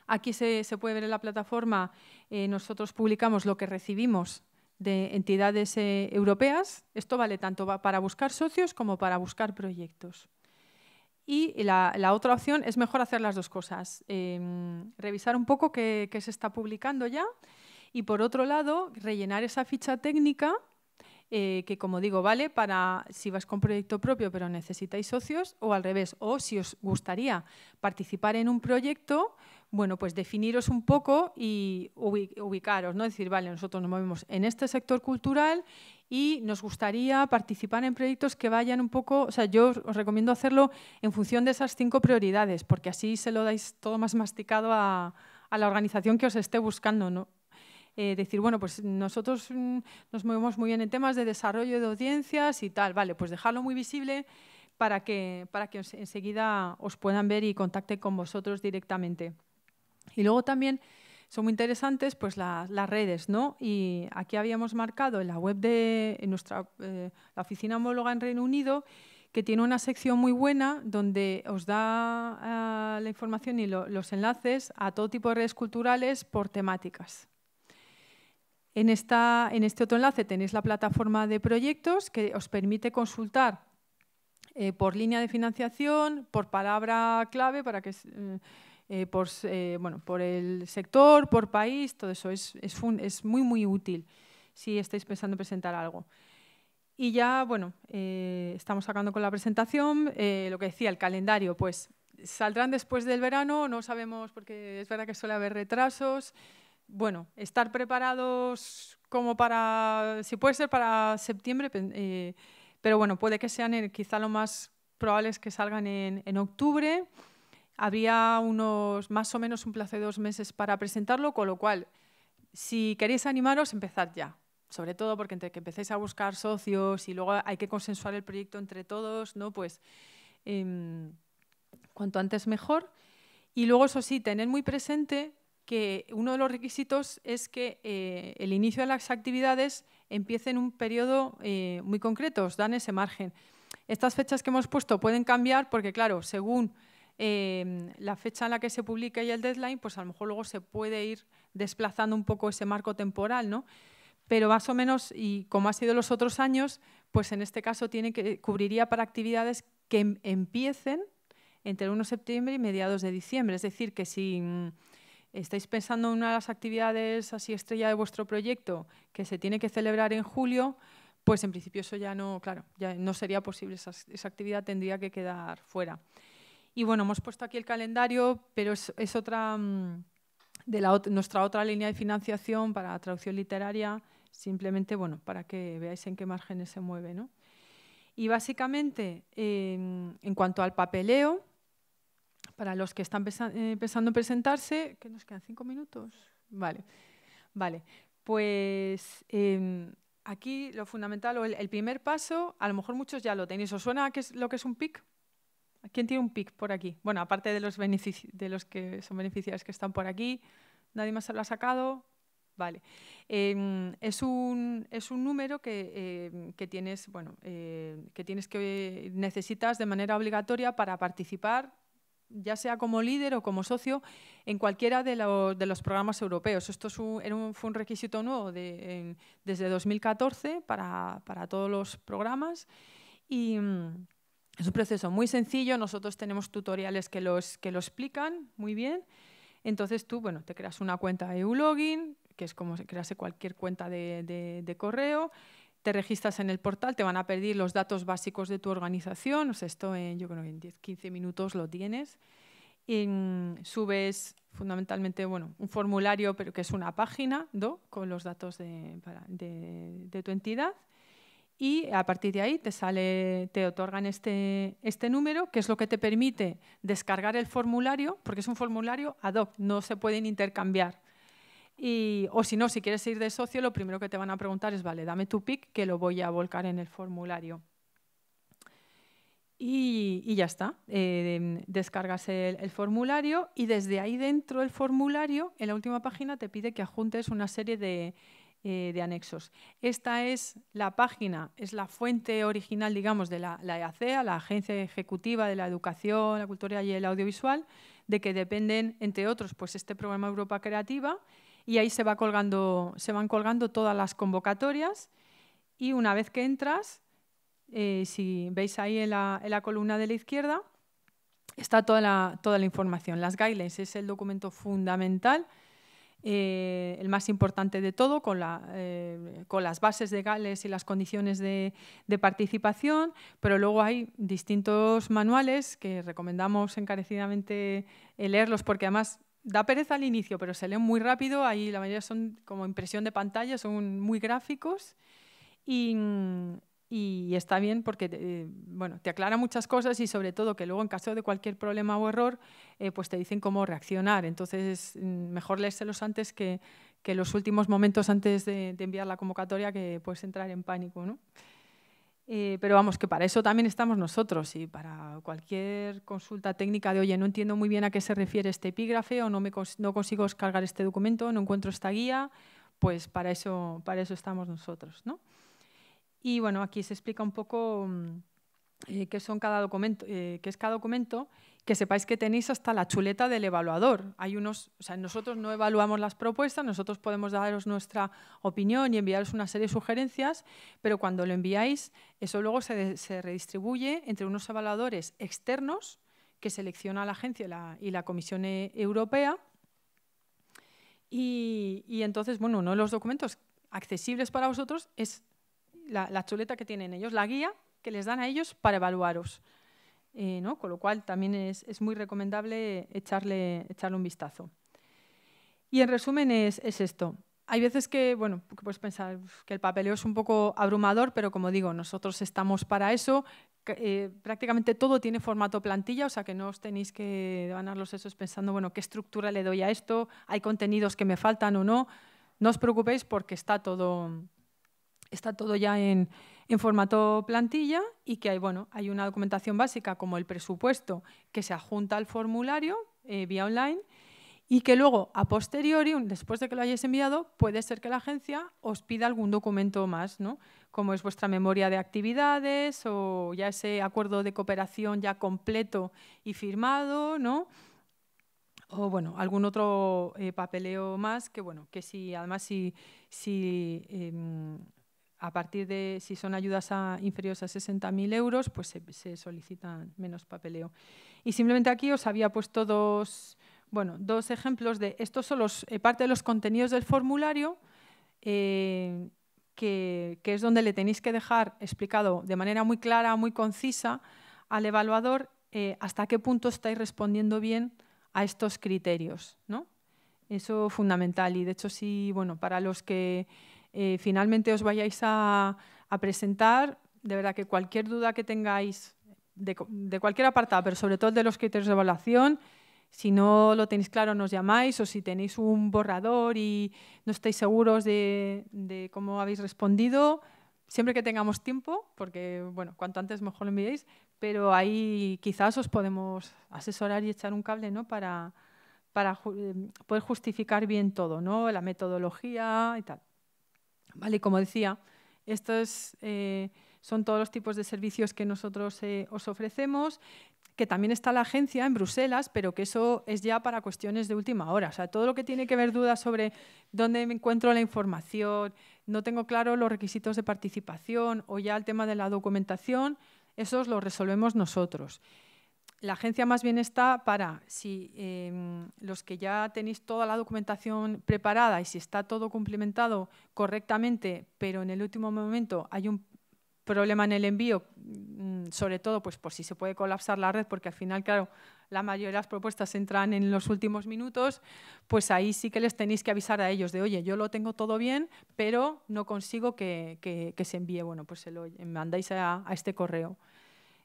Aquí se, puede ver en la plataforma, eh, nosotros publicamos lo que recibimos de entidades eh, europeas. Esto vale tanto para buscar socios como para buscar proyectos. Y la, otra opción es mejor hacer las dos cosas. Em, revisar un poco qué se está publicando ya y, por otro lado, rellenar esa ficha técnica eh, que como digo, vale para si vas con proyecto propio pero necesitáis socios o al revés, o si os gustaría participar en un proyecto, bueno, pues definiros un poco y ubicaros, ¿no? decir, vale, nosotros nos movemos en este sector cultural y nos gustaría participar en proyectos que vayan un poco, o sea, yo os recomiendo hacerlo en función de esas cinco prioridades, porque así se lo dais todo más masticado a, a la organización que os esté buscando, ¿no? Eh, decir, bueno, pues nosotros mm, nos movemos muy bien en temas de desarrollo de audiencias y tal, vale, pues dejarlo muy visible para que, para que enseguida os puedan ver y contacten con vosotros directamente. Y luego también son muy interesantes pues las redes, ¿no? Y aquí habíamos marcado en la web de nuestra eh, la oficina homóloga en Reino Unido que tiene una sección muy buena donde os da ah, la información y los enlaces a todo tipo de redes culturales por temáticas. En, este otro enlace tenéis la plataforma de proyectos que os permite consultar eh, por línea de financiación, por palabra clave, para que, eh, eh, por, bueno, por el sector, por país, todo eso es, muy, muy útil si estáis pensando presentar algo. Y ya, bueno, estamos sacando con la presentación lo que decía, el calendario, pues saldrán después del verano, no sabemos porque es verdad que suele haber retrasos, bueno, estar preparados como para, si puede ser para septiembre, eh, pero bueno, puede que sean quizá lo más probable es que salgan en, octubre. Habría unos más o menos un plazo de dos meses para presentarlo, con lo cual, si queréis animaros, empezad ya. Sobre todo porque entre que empecéis a buscar socios y luego hay que consensuar el proyecto entre todos, ¿no? Pues em, cuanto antes mejor. Y luego, eso sí, tener muy presente que uno de los requisitos es que eh, el inicio de las actividades empiece en un periodo eh, muy concreto, os dan ese margen. Estas fechas que hemos puesto pueden cambiar porque, claro, según eh, la fecha en la que se publica y el deadline, pues a lo mejor luego se puede ir desplazando un poco ese marco temporal, ¿no? Pero más o menos, y como ha sido los otros años, pues en este caso tiene que, cubriría para actividades que em, empiecen entre 1 de septiembre y mediados de diciembre. Es decir, que si mm, ¿Estáis pensando en una de las actividades así estrella de vuestro proyecto que se tiene que celebrar en julio? Pues en principio eso ya no, claro, ya no sería posible, esa, actividad tendría que quedar fuera. Y bueno, hemos puesto aquí el calendario, pero es, otra mm, de la, nuestra otra línea de financiación para traducción literaria, simplemente bueno, para que veáis en qué márgenes se mueve. Y básicamente, em, en cuanto al papeleo, para los que están eh, pensando en presentarse, que nos quedan cinco minutos. Vale, vale. Pues em, aquí lo fundamental o el, primer paso, a lo mejor muchos ya lo tenéis. ¿Os suena es lo que es un PIC? ¿Quién tiene un PIC por aquí? Bueno, aparte de los, de los que son beneficiarios que están por aquí, nadie más se lo ha sacado. Vale. Em, es, un, es, un, número que, em, tienes, bueno, eh, que tienes que eh, necesitas de manera obligatoria para participar ya sea como líder o como socio en cualquiera de los, programas europeos. Esto fue un requisito nuevo desde 2014 para, todos los programas y mm, es un proceso muy sencillo. Nosotros tenemos tutoriales que, lo explican muy bien. Entonces tú bueno, te creas una cuenta de EU-Login, que es como crearse cualquier cuenta de correo te registras en el portal, te van a pedir los datos básicos de tu organización, esto en, yo creo que en 10, 15 minutos lo tienes. subes fundamentalmente bueno, un formulario, pero que es una página con los datos de, tu entidad. Y a partir de ahí te, sale, te otorgan este, este número, que es lo que te permite descargar el formulario, porque es un formulario ad hoc, no se pueden intercambiar o si no, si quieres ir de socio, lo primero que te van a preguntar es, vale, dame tu pick, que lo voy a volcar en el formulario. Y, ya está, em, descargas el, formulario y desde ahí dentro del formulario, en la última página, te pide que adjuntes una serie de, eh, anexos. Esta es la página, es la fuente original, digamos, de la, la EACEA, la Agencia Ejecutiva de la Educación, la Cultura y el Audiovisual, de que dependen, entre otros, pues este programa Europa Creativa y ahí se, van colgando todas las convocatorias y una vez que entras, eh, si veis ahí en la, columna de la izquierda, está toda la, toda la información. Las guidelines es el documento fundamental, eh, el más importante de todo, con, eh, las bases de legales y las condiciones de, participación, pero luego hay distintos manuales que recomendamos encarecidamente leerlos porque además da pereza al inicio, pero se lee muy rápido. Ahí la mayoría son como impresión de pantalla, son muy gráficos. Y, está bien porque eh, bueno, te aclara muchas cosas y sobre todo que luego en caso de cualquier problema o error, eh, pues te dicen cómo reaccionar. Entonces, mm, mejor leérselos antes que, los últimos momentos antes de, de enviar la convocatoria que puedes entrar en pánico. ¿no? Eh, pero vamos, que para eso también estamos nosotros y para cualquier consulta técnica de, oye, no entiendo muy bien a qué se refiere este epígrafe o no, me consigo descargar este documento, no encuentro esta guía, pues para eso, estamos nosotros. Y bueno, aquí se explica un poco mm, eh, qué, son cada documento, eh, qué es cada documento que sepáis que tenéis hasta la chuleta del evaluador. Hay unos, o nosotros no evaluamos las propuestas, nosotros podemos daros nuestra opinión y enviaros una serie de sugerencias, pero cuando lo enviáis, eso luego se, redistribuye entre unos evaluadores externos que selecciona la agencia y la, Comisión e, Europea. Y, entonces, bueno, uno de los documentos accesibles para vosotros es la chuleta que tienen ellos, la guía que les dan a ellos para evaluaros. Eh, con lo cual también es, es muy recomendable echarle, echarle, un vistazo. Y en resumen es, es esto. Hay veces que, bueno, puedes pensar que el papeleo es un poco abrumador, pero como digo, nosotros estamos para eso. Eh, prácticamente todo tiene formato plantilla, o sea que no os tenéis que ganar los sesos pensando, bueno, qué estructura le doy a esto, hay contenidos que me faltan o no. No os preocupéis porque está todo, está todo ya en, en formato plantilla y que hay, bueno, hay una documentación básica como el presupuesto que se adjunta al formulario eh, vía online y que luego, a posteriori, después de que lo hayáis enviado, puede ser que la agencia os pida algún documento más, ¿no? como es vuestra memoria de actividades o ya ese acuerdo de cooperación ya completo y firmado, ¿no? o bueno, algún otro eh, papeleo más que bueno, que si además si, si em, a partir de si son ayudas inferiores a 60.000 euros, pues se, se, solicitan menos papeleo. Y simplemente aquí os había puesto dos, bueno, dos ejemplos de estos son los, eh, parte de los contenidos del formulario, eh, que, es donde le tenéis que dejar explicado de manera muy clara, muy concisa al evaluador eh, hasta qué punto estáis respondiendo bien a estos criterios. ¿no? Eso fundamental. Y de hecho, sí, bueno, para los que eh, finalmente os vayáis a, presentar. De verdad que cualquier duda que tengáis de, cualquier apartado, pero sobre todo de los criterios de evaluación, si no lo tenéis claro, nos llamáis o si tenéis un borrador y no estáis seguros de, cómo habéis respondido, siempre que tengamos tiempo, porque bueno, cuanto antes mejor lo enviéis, pero ahí quizás os podemos asesorar y echar un cable ¿no? para, eh, poder justificar bien todo, ¿no? la metodología y tal. ¿vale? Como decía, estos eh, son todos los tipos de servicios que nosotros eh, os ofrecemos, que también está la agencia en Bruselas, pero que eso es ya para cuestiones de última hora. O sea, todo lo que tiene que ver dudas sobre dónde me encuentro la información, no tengo claro los requisitos de participación o ya el tema de la documentación, esos lo resolvemos nosotros la agencia más bien está para, si em, los que ya tenéis toda la documentación preparada y si está todo cumplimentado correctamente, pero en el último momento hay un problema en el envío, mm, sobre todo pues por si se puede colapsar la red, porque al final, claro, la mayoría de las propuestas entran en los últimos minutos, pues ahí sí que les tenéis que avisar a ellos de, oye, yo lo tengo todo bien, pero no consigo que, se envíe. Bueno, pues se lo mandáis a este correo.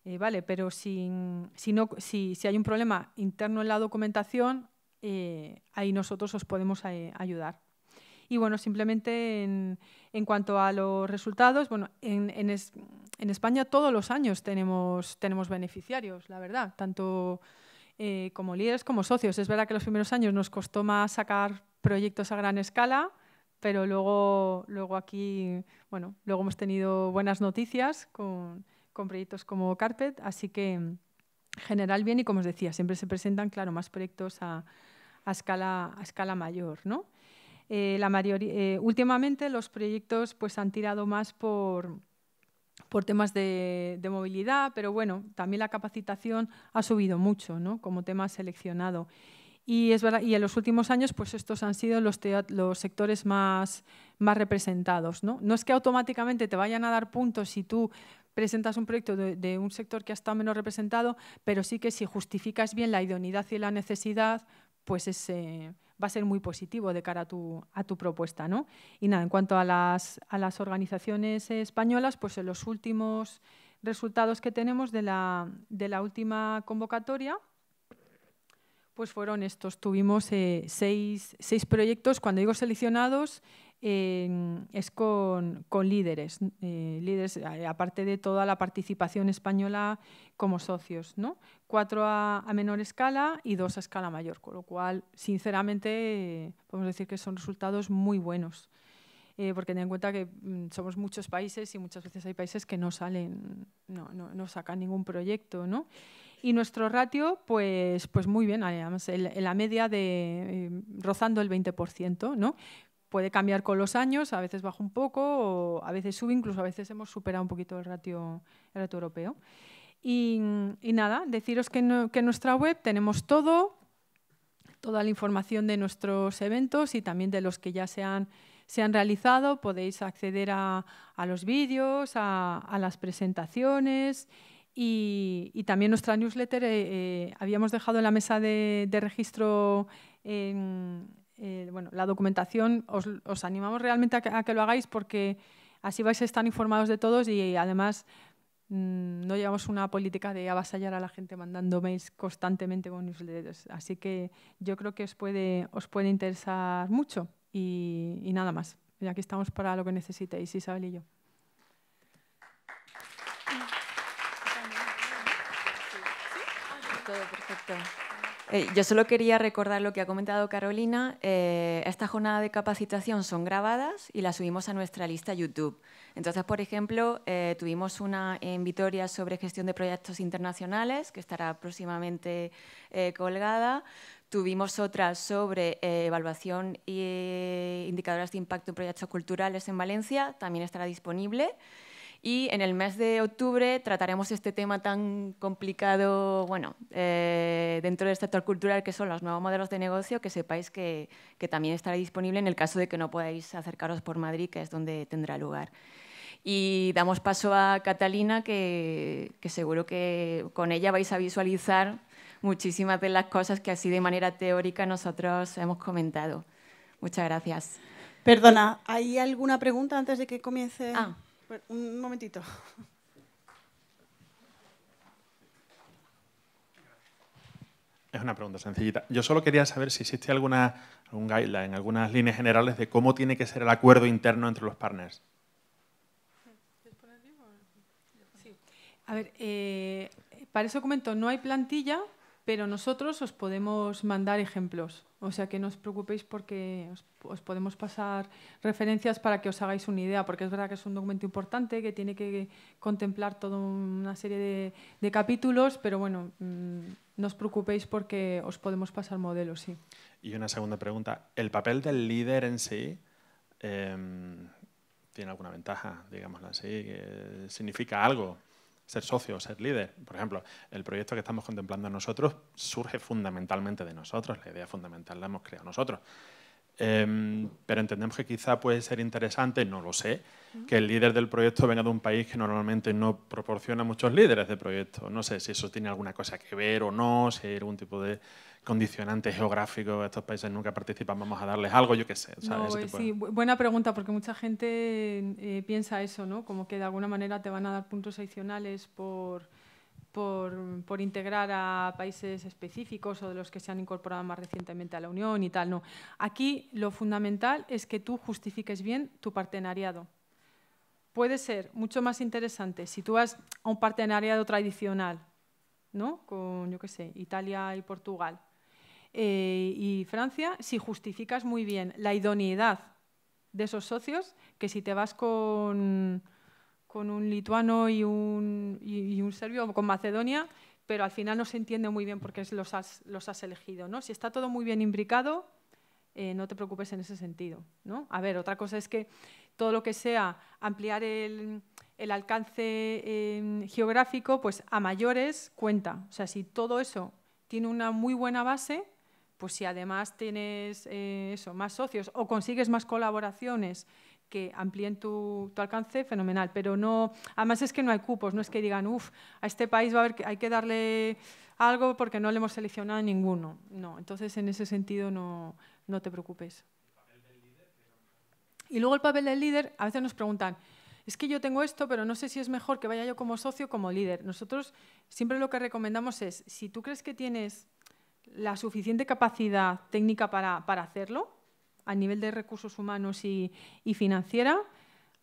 Eh, vale, pero si, si, hay un problema interno en la documentación, eh, ahí nosotros os podemos eh, ayudar. Y bueno, simplemente en, cuanto a los resultados, bueno, en, España todos los años tenemos, tenemos beneficiarios, la verdad, tanto como líderes como socios. Es verdad que los primeros años nos costó más sacar proyectos a gran escala, pero luego, luego aquí, bueno, luego hemos tenido buenas noticias con con proyectos como Carpet, así que general bien y como os decía, siempre se presentan, claro, más proyectos a, escala, a escala mayor, ¿no? Eh, la eh, últimamente los proyectos pues, han tirado más por, por temas de, movilidad, pero bueno, también la capacitación ha subido mucho como tema seleccionado. Y, es y en los últimos años pues estos han sido los, los sectores más, más representados. ¿no? ¿no? es que automáticamente te vayan a dar puntos si tú presentas un proyecto de, un sector que ha estado menos representado, pero sí que si justificas bien la idoneidad y la necesidad, pues eh, va a ser muy positivo de cara a tu, a tu propuesta. ¿no? Y nada, en cuanto a las, a las organizaciones españolas, pues en los últimos resultados que tenemos de la, última convocatoria, pues fueron estos. Tuvimos eh, seis, proyectos, cuando digo seleccionados, es con, con líderes, eh, líderes, eh, aparte de toda la participación española como socios, ¿no? Cuatro a, menor escala y dos a escala mayor, con lo cual, sinceramente, podemos decir que son resultados muy buenos. Eh, porque ten en cuenta que mm, somos muchos países y muchas veces hay países que no salen, no, no, sacan ningún proyecto, ¿no? Y nuestro ratio, pues, pues muy bien, además, en la media de rozando el 20%, ¿no? puede cambiar con los años, a veces baja un poco, o a veces sube, incluso a veces hemos superado un poquito el ratio, europeo. Y, nada, deciros que, en nuestra web tenemos todo, toda la información de nuestros eventos y también de los que ya se han, se han realizado. Podéis acceder a, los vídeos, a, las presentaciones y, también nuestra newsletter. Eh, eh, habíamos dejado en la mesa de, de registro. en em, eh, bueno, la documentación, os, animamos realmente a que, lo hagáis porque así vais a estar informados de todos y además mm, no llevamos una política de avasallar a la gente mandando mails constantemente con newsletters. Así que yo creo que os puede, os puede interesar mucho y, nada más. Y aquí estamos para lo que necesitéis, Isabel y yo. Todo perfecto. Eh, yo solo quería recordar lo que ha comentado Carolina. Eh, esta jornada de capacitación son grabadas y las subimos a nuestra lista YouTube. Entonces, por ejemplo, eh, tuvimos una en Vitoria sobre gestión de proyectos internacionales, que estará próximamente colgada. Tuvimos otra sobre evaluación e indicadores de impacto en proyectos culturales en Valencia, también estará disponible. Y en el mes de octubre trataremos este tema tan complicado, bueno, eh, dentro del sector cultural, que son los nuevos modelos de negocio, que sepáis que, también estará disponible en el caso de que no podáis acercaros por Madrid, que es donde tendrá lugar. Y damos paso a Catalina, que, que, seguro que con ella vais a visualizar muchísimas de las cosas que así de manera teórica nosotros hemos comentado. Muchas gracias. Perdona, ¿hay alguna pregunta antes de que comience? Ah un momentito. Es una pregunta sencillita. Yo solo quería saber si existe alguna, algún guideline, algunas líneas generales de cómo tiene que ser el acuerdo interno entre los partners. A ver, eh, para ese documento no hay plantilla, pero nosotros os podemos mandar ejemplos. O sea que no os preocupéis porque os, podemos pasar referencias para que os hagáis una idea, porque es verdad que es un documento importante que tiene que contemplar toda una serie de, capítulos, pero bueno, mm, no os preocupéis porque os podemos pasar modelos, sí. Y una segunda pregunta, ¿el papel del líder en sí em, tiene alguna ventaja, digámoslo así, significa algo? ser socio, ser líder. Por ejemplo, el proyecto que estamos contemplando nosotros surge fundamentalmente de nosotros, la idea fundamental la hemos creado nosotros. Em, pero entendemos que quizá puede ser interesante, no lo sé, que el líder del proyecto venga de un país que normalmente no proporciona muchos líderes de proyecto. No sé si eso tiene alguna cosa que ver o no, si hay algún tipo de condicionante geográfico, estos países nunca participan, vamos a darles algo, yo qué sé. buena pregunta, porque mucha gente eh, piensa eso, ¿no? Como que de alguna manera te van a dar puntos adicionales por por, integrar a países específicos o de los que se han incorporado más recientemente a la Unión y tal. No, aquí lo fundamental es que tú justifiques bien tu partenariado. Puede ser mucho más interesante si tú vas a un partenariado tradicional, Con, yo qué sé, Italia y Portugal eh, y Francia, si justificas muy bien la idoneidad de esos socios que si te vas con con un lituano y un, y, serbio, con Macedonia, pero al final no se entiende muy bien por qué los has, elegido. Si está todo muy bien imbricado, eh, no te preocupes en ese sentido. A ver, otra cosa es que todo lo que sea ampliar el, alcance em, geográfico, pues a mayores cuenta. O sea, si todo eso tiene una muy buena base, pues si además tienes eh, eso, más socios o consigues más colaboraciones que amplíen tu, alcance, fenomenal. Pero no, además es que no hay cupos, no es que digan, uff, a este país va a haber que, hay que darle algo porque no le hemos seleccionado a ninguno. No, entonces en ese sentido no, te preocupes. Y luego el papel del líder, a veces nos preguntan, es que yo tengo esto, pero no sé si es mejor que vaya yo como socio o como líder. Nosotros siempre lo que recomendamos es, si tú crees que tienes la suficiente capacidad técnica para hacerlo, a nivel de recursos humanos y, financiera,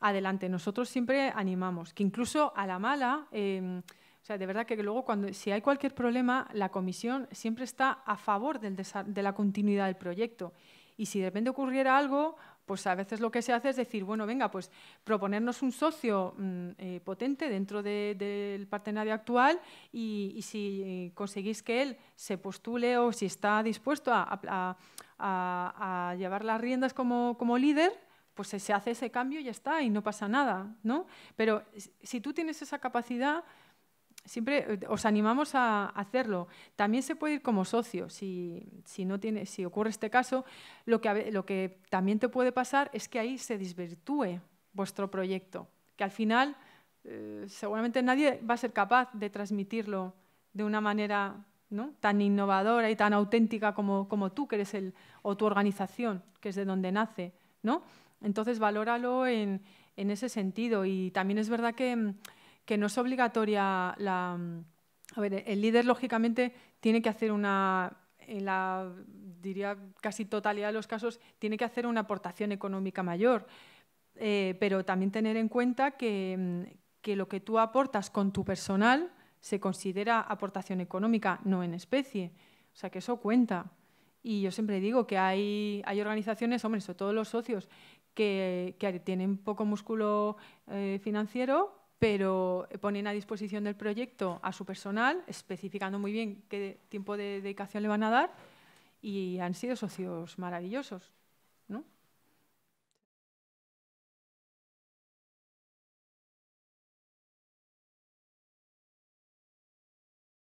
adelante. Nosotros siempre animamos, que incluso a la mala, em, o sea, de verdad que luego cuando si hay cualquier problema, la comisión siempre está a favor del de la continuidad del proyecto. Y si de repente ocurriera algo, pues a veces lo que se hace es decir, bueno, venga, pues proponernos un socio mm, eh, potente dentro del partenario actual y, si eh, conseguís que él se postule o si está dispuesto a, llevar las riendas como, líder, pues se hace ese cambio y ya está, y no pasa nada, ¿no? Pero si tú tienes esa capacidad, siempre eh, os animamos a hacerlo. También se puede ir como socio, si, no si ocurre este caso, lo que, también te puede pasar es que ahí se desvirtúe vuestro proyecto, que al final eh, seguramente nadie va a ser capaz de transmitirlo de una manera tan innovadora y tan auténtica como, tú, que eres el, o tu organización, que es de donde nace. Entonces, valóralo en ese sentido. Y también es verdad que mm, que no es obligatoria la... A ver, el líder lógicamente tiene que hacer una en la diría casi totalidad de los casos tiene que hacer una aportación económica mayor, eh, pero también tener en cuenta mm, que, lo que tú aportas con tu personal se considera aportación económica, no en especie. O sea, que eso cuenta. Y yo siempre digo que hay, organizaciones, hombre, sobre todo los socios, que, tienen poco músculo eh, financiero pero eh, ponen a disposición del proyecto a su personal, especificando muy bien qué tiempo de dedicación le van a dar y han sido socios maravillosos. ¿no?